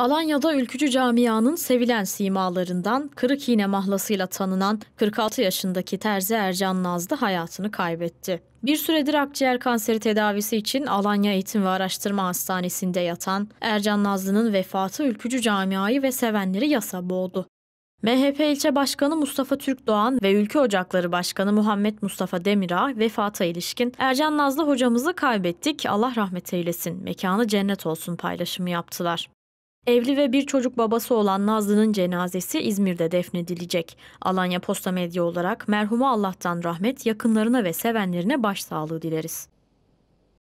Alanya'da ülkücü camianın sevilen simalarından kırık iğne mahlasıyla tanınan 46 yaşındaki terzi Ercan Nazlı hayatını kaybetti. Bir süredir akciğer kanseri tedavisi için Alanya Eğitim ve Araştırma Hastanesi'nde yatan Ercan Nazlı'nın vefatı ülkücü camiayı ve sevenleri yasa boğdu. MHP ilçe başkanı Mustafa Türk Doğan ve Ülke Ocakları Başkanı Muhammed Mustafa Demirağ vefata ilişkin Ercan Nazlı hocamızı kaybettik Allah rahmet eylesin mekanı cennet olsun paylaşımı yaptılar. Evli ve bir çocuk babası olan Nazlı'nın cenazesi İzmir'de defnedilecek. Alanya Posta Medya olarak merhuma Allah'tan rahmet, yakınlarına ve sevenlerine başsağlığı dileriz.